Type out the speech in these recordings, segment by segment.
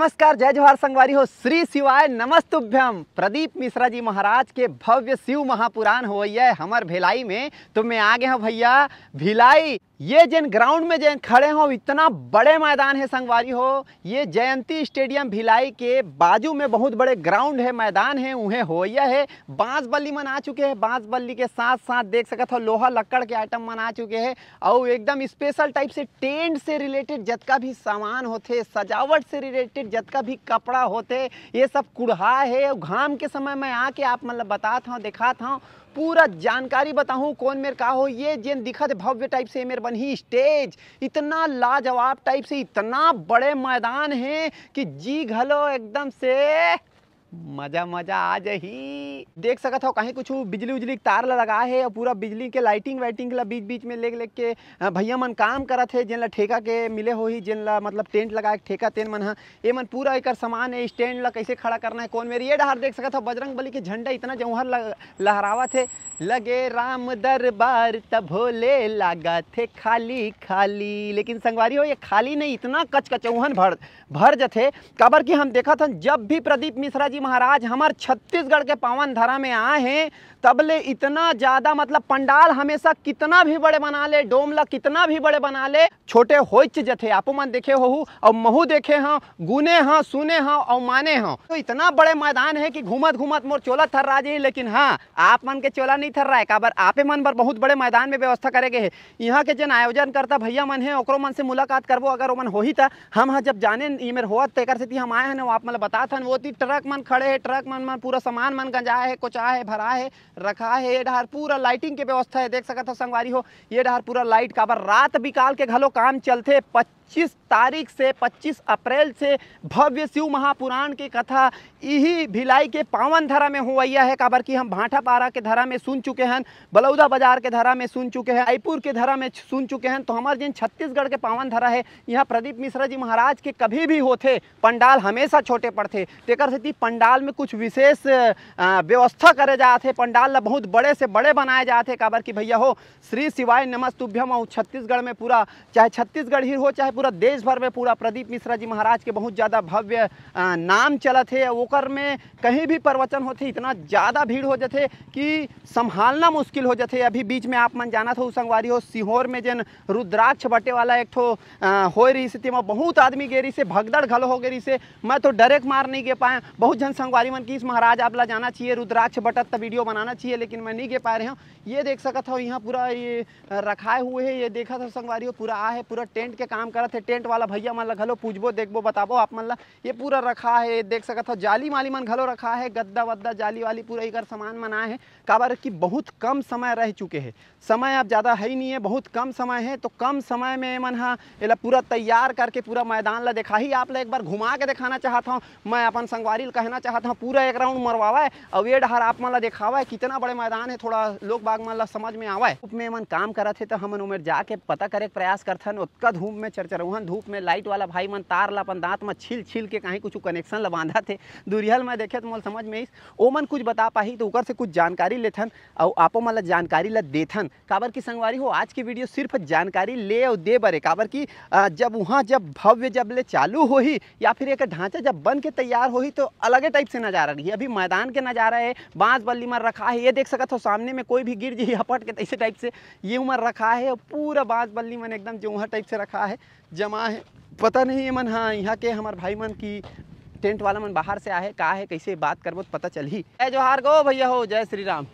नमस्कार जय जवाहर संगवारी हो श्री शिवाय नमस्तुभ्यम प्रदीप मिश्रा जी महाराज के भव्य शिव महापुराण हो है भिलाई में तो मैं आ गया हूँ भैया भिलाई ये जिन ग्राउंड में जैन खड़े हो इतना बड़े मैदान है संगवारी हो ये जयंती स्टेडियम भिलाई के बाजू में बहुत बड़े ग्राउंड है मैदान है उन्हें हो यह है बांस बल्ली मना चुके हैं बांस बल्ली के साथ साथ देख सकते हो लोहा लक्कड़ के आइटम मना चुके हैं और एकदम स्पेशल टाइप से टेंट से रिलेटेड का भी सामान होते सजावट से रिलेटेड का भी कपड़ा होते ये सब कुढ़ा है घाम के समय में आके आप मतलब बताता हूँ दिखाता हूँ पूरा जानकारी बताऊँ कौन मेर का हो ये जेन दिखत भव्य टाइप से मेर बनी स्टेज इतना लाजवाब टाइप से इतना बड़े मैदान है कि जी घलो एकदम से मजा मजा आ जाही देख सकत हो कहीं कुछ बिजली उजली तार ला लगा है और पूरा बिजली के लाइटिंग वाइटिंग ला बीच बीच में लेग लेग के भैया मन काम करत है जिनला ठेका के मिले हो ही जिनला मतलब टेंट लगा के ठेका तेन मन हा ये मन पूरा एक सामान है स्टैंड ला कैसे खड़ा करना है कौन मेरी ये डहर देख सकत हो बजरंग बली के झंडा इतना जौहर लहरावा थे लगे राम दरबार तभोले लागा थे खाली खाली लेकिन संगवारी हो ये खाली नहीं इतना कचकचौहन भर भर जथे काबर की हम देखा था जब भी प्रदीप मिश्रा जी जी महाराज हमार छत्तीसगढ़ के पावन धरा में आए हैं तबले इतना ज़्यादा मतलब पंडाल हमेशा कितना भी बड़े बना ले डोमला कितना भी बड़े बना ले छोटे हो जथे आप मन देखे हो और महू देखे हाँ गुने हाँ सुने हाँ और माने हाँ तो इतना बड़े मैदान है कि घूमत घूमत मोर चोला थर रहा जी लेकिन हाँ आप मन के चोला नहीं थर रहा है काबर आप मन पर बहुत बड़े मैदान में व्यवस्था करे गए है यहाँ के जन आयोजन करता भैया मन है ओकरो मन से मुलाकात करबो अगर वो मन हो ही था हम हाँ जब जाने इमेर मेरे तेकर से हम आए हैं वो आप मतलब बता थन वो ती ट्रक मन खड़े है ट्रक मन मन पूरा सामान मन गंजाए है कोचा है भरा है रखा है ये डहर पूरा लाइटिंग के व्यवस्था है देख सकत हो संगवारी हो ये डहर पूरा लाइट काबर रात बिकाल के घलो काम चलते 25 तारीख से 25 अप्रैल से भव्य शिव महापुराण की कथा यही भिलाई के पावन धरा में हुआ है काबर कि हम भाटापारा के धरा में सुन चुके हैं बलौदा बाजार के धरा में सुन चुके हैं रायपुर के धरा में सुन चुके हैं तो हमारे जिन छत्तीसगढ़ के पावन धरा है यहाँ प्रदीप मिश्रा जी महाराज के कभी भी होते पंडाल हमेशा छोटे पड़ते तेकर सेती पंडाल में कुछ विशेष व्यवस्था करे जाते पंडाल बहुत बड़े से बड़े बनाए जाते काबर कि भैया हो श्री शिवाय नमस्तुभ्यम और छत्तीसगढ़ में पूरा चाहे छत्तीसगढ़ ही हो चाहे पूरा देश भर में पूरा प्रदीप मिश्रा जी महाराज के बहुत ज़्यादा भव्य नाम चलत है ओकर में कहीं भी प्रवचन होते इतना ज़्यादा भीड़ हो जाते कि संभालना मुश्किल हो जाते अभी बीच में आप मन जाना था उसंगवारी हो सीहोर में जन रुद्राक्ष बटे वाला एक ठो हो रही स्थिति में बहुत आदमी गे रही से भगदड़ घल हो गई से मैं तो डायरेक्ट मार नहीं गे पाया बहुत जन संगवारी मन की इस महाराज ला जाना चाहिए रुद्राक्ष बटत वीडियो बनाना चाहिए लेकिन मैं नहीं गे पा रहे हूँ ये देख सकता हूँ यहाँ पूरा ये रखाए हुए है ये देखा था संगवारी हो पूरा आ है पूरा टेंट के काम कर थे टेंट वाला भैया मन ला घलो पूछबो देखबो बताबो आप मन ला ये पूरा रखा है देख सकत हो जाली माली मन घलो रखा है गद्दा वद्दा जाली वाली पूरा इकर सामान मना है काबर की बहुत कम समय रह चुके हैं समय अब ज़्यादा है ही नहीं है बहुत कम समय है तो कम समय में मन हाँ एला पूरा तैयार करके पूरा मैदान ला देखा ही आप ला एक बार घुमा के दिखाना चाहता हूँ मैं अपन संगवारी कहना चाहता हूँ पूरा एक राउंड मरवावा है और ये डहर आप मन ला दिखावा है कितना बड़े मैदान है थोड़ा लोग बाग मन ला समझ में आवा है में मन काम करत है तो हम उमेर जाके पता करे प्रयास करथन उत्का धूम में चर्चा करोहन धूप में लाइट वाला भाई मन तार ला अपन दाँत में छिल छिल के कहीं कुछ कनेक्शन ला बांधा थे दुरियल में देखे तो मोल समझ में आइस ओमन कुछ बता पाही तो उकर से कुछ जानकारी लेथन और आपो मन ला जानकारी ला देथन काबर की संगवारी हो आज की वीडियो सिर्फ जानकारी ले और दे बरे काबर की जब वहाँ जब भव्य जब ले चालू हो ही या फिर एक ढांचा जब बन के तैयार हो ही तो अलग टाइप से नज़ारा रही अभी मैदान के नज़ारा है बाँस बल्ली मर रखा है ये देख सकत हो सामने में कोई भी गिर जी हपट के ऐसे टाइप से ये उमर रखा है पूरा बाँस बल्ली मन एकदम जो टाइप से रखा है जमा है पता नहीं ये मन हाँ यहाँ के हमार भाई मन की टेंट वाला मन बाहर से आए कहा है कैसे बात करबो तो पता चलही जय जोहार गो भैया हो जय श्री राम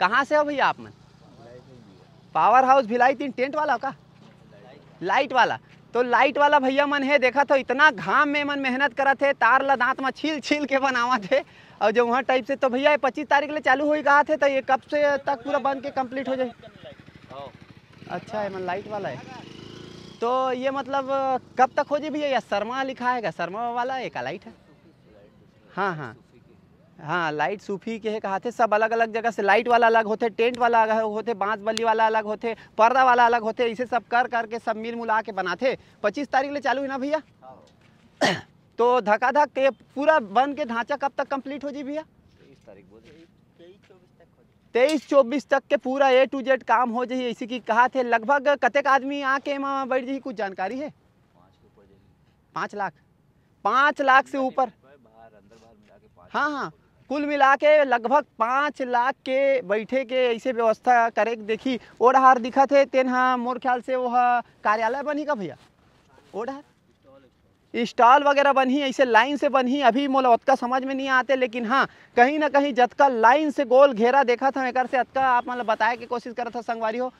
कहाँ से हो भैया आप मन पावर हाउस भिलाई तीन टेंट वाला का लाइट वाला तो लाइट वाला भैया मन है देखा तो इतना घाम में मन मेहनत करा थे तार ला दांत में छील छील के बनावा थे और जो वहाँ टाइप से तो भैया पच्चीस तारीख ले चालू हो कहा थे तो ये कब से तक पूरा बन के कम्प्लीट हो जाए अच्छा है मन लाइट वाला है तो ये मतलब कब तक हो जी भैया या शर्मा लिखा है क्या शर्मा वाला एक लाइट है हाँ हाँ हाँ लाइट सूफी के है कहा थे सब अलग अलग जगह से लाइट वाला अलग होते टेंट वाला अलग होते बांस बल्ली वाला अलग होते पर्दा वाला अलग होते इसे सब कर करके सब मिल मुला के बनाते पच्चीस तारीख ले चालू है ना भैया हाँ। तो धकाधक ये पूरा बन के ढांचा कब तक कंप्लीट हो जी भैया तेईस तारीख बोल तेईस चौबीस तक के पूरा ए टू जेड काम हो जाए इसी की कहा थे लगभग कतेक आदमी आके बैठ जाए कुछ जानकारी है पाँच लाख पाँच लाख से ऊपर हाँ हाँ कुल मिला के लगभग पाँच लाख के बैठे के ऐसे व्यवस्था करे देखी ओढ़ दिखा थे तेन हाँ मोर ख्याल से वह कार्यालय बनी का भैया ओडहार स्टॉल वगैरह बनी ऐसे लाइन से बनी अभी मोला उतका समझ में नहीं आते लेकिन हाँ कहीं ना कहीं जतका लाइन से गोल घेरा देखा था एक से अतका आप मतलब बताए की कोशिश करा था संगवारी हो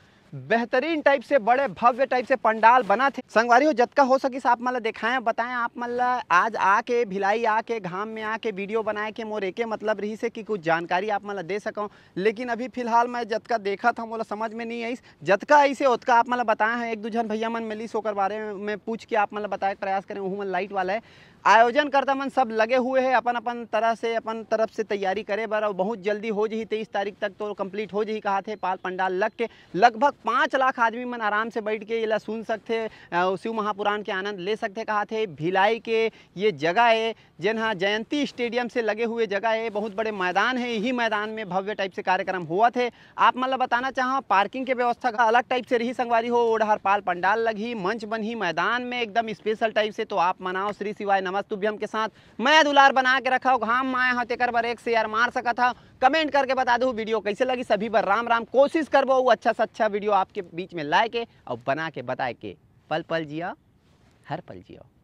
बेहतरीन टाइप से बड़े भव्य टाइप से पंडाल बना थे संगवारी हो जतका हो सके आप मतलब दिखाएं बताएं आप मतलब आज आके भिलाई आके घाम में आके वीडियो बनाए के मोर एक मतलब रही से कि कुछ जानकारी आप मतलब दे सकूं लेकिन अभी फिलहाल मैं जतका देखा था मोला समझ में नहीं आई जतका ऐसे उतका आप मतलब बताए हैं हाँ, एक दूझन भैया मन मिलीस होकर बारे में पूछ के आप मतलब बताए प्रयास करें वह मन लाइट वाला है आयोजन करता मन सब लगे हुए हैं अपन अपन तरह से अपन तरफ से तैयारी करे बर और बहुत जल्दी हो जाए तेईस तारीख तक तो कंप्लीट हो जाए कहा थे पाल पंडाल लग के लगभग पाँच लाख आदमी मन आराम से बैठ के ये सुन सकते शिव महापुराण के आनंद ले सकते कहा थे भिलाई के ये जगह है जिन हाँ जयंती स्टेडियम से लगे हुए जगह है बहुत बड़े मैदान है यही मैदान में भव्य टाइप से कार्यक्रम हुआ थे आप मतलब बताना चाहो पार्किंग के व्यवस्था का अलग टाइप से रही संगवारी हो ओढ़हर पाल पंडाल लगी मंच बनी मैदान में एकदम स्पेशल टाइप से तो आप मनाओ श्री शिवाय नमस्तुभ्यम के साथ मैं दुलार बना के रखा घाम माया हाँ तेकर बार एक शेयर मार सका था कमेंट करके बता दू वीडियो कैसे लगी सभी पर राम राम कोशिश करबो अच्छा से अच्छा वीडियो वीडियो आपके बीच में लाए के और बना के बताए के पल पल जिया हर पल जिया